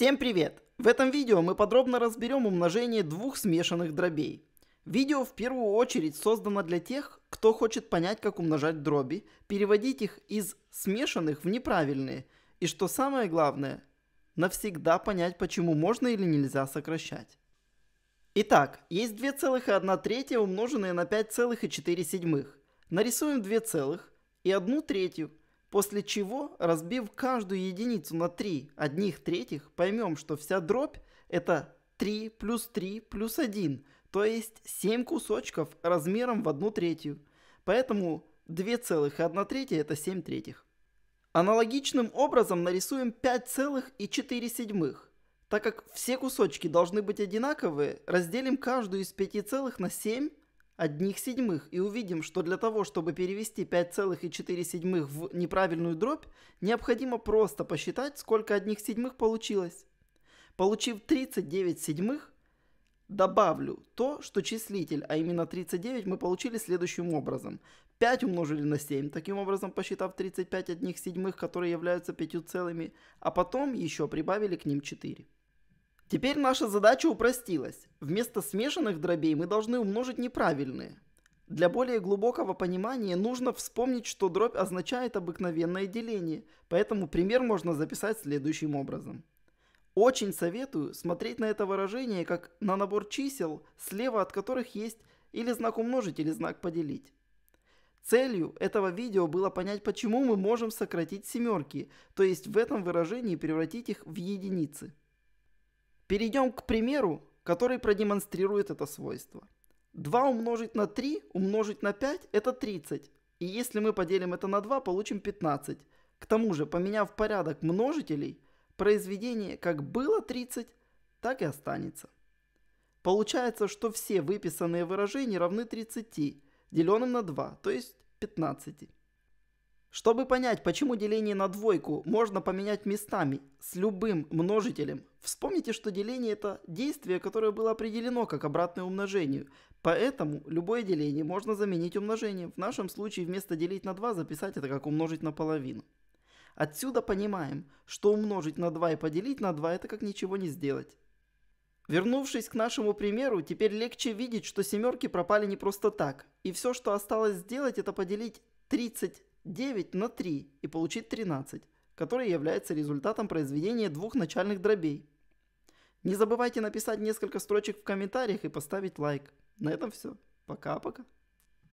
Всем привет! В этом видео мы подробно разберем умножение двух смешанных дробей. Видео в первую очередь создано для тех, кто хочет понять, как умножать дроби, переводить их из смешанных в неправильные, и что самое главное, навсегда понять, почему можно или нельзя сокращать. Итак, есть 2,1 третья умноженные на 5,4. Нарисуем 2 целых и 1 третью, После чего, разбив каждую единицу на 3 одних третьих, поймем, что вся дробь это 3 плюс 3 плюс 1, то есть 7 кусочков размером в 1 третью. Поэтому 2,1 треть это 7 третьих. Аналогичным образом нарисуем 5,4 седьмых. Так как все кусочки должны быть одинаковые, разделим каждую из 5 целых на 7 одних седьмых и увидим, что для того, чтобы перевести 5,4 седьмых в неправильную дробь, необходимо просто посчитать, сколько одних седьмых получилось. Получив 39 седьмых, добавлю то, что числитель, а именно 39, мы получили следующим образом. 5 умножили на 7, таким образом посчитав 35 одних седьмых, которые являются 5 целыми, а потом еще прибавили к ним 4. Теперь наша задача упростилась. Вместо смешанных дробей мы должны умножить неправильные. Для более глубокого понимания нужно вспомнить, что дробь означает обыкновенное деление, поэтому пример можно записать следующим образом. Очень советую смотреть на это выражение как на набор чисел, слева от которых есть или знак умножить, или знак поделить. Целью этого видео было понять, почему мы можем сократить семерки, то есть в этом выражении превратить их в единицы. Перейдем к примеру, который продемонстрирует это свойство. 2 умножить на 3 умножить на 5 это 30. И если мы поделим это на 2, получим 15. К тому же, поменяв порядок множителей, произведение как было 30, так и останется. Получается, что все выписанные выражения равны 30, деленным на 2, то есть 15. Чтобы понять, почему деление на двойку можно поменять местами с любым множителем, Вспомните, что деление – это действие, которое было определено как обратное умножению. Поэтому любое деление можно заменить умножением. В нашем случае вместо делить на 2 записать это как умножить на половину. Отсюда понимаем, что умножить на 2 и поделить на 2 – это как ничего не сделать. Вернувшись к нашему примеру, теперь легче видеть, что семерки пропали не просто так. И все, что осталось сделать, это поделить 39 на 3 и получить 13 который является результатом произведения двух начальных дробей. Не забывайте написать несколько строчек в комментариях и поставить лайк. На этом все. Пока-пока.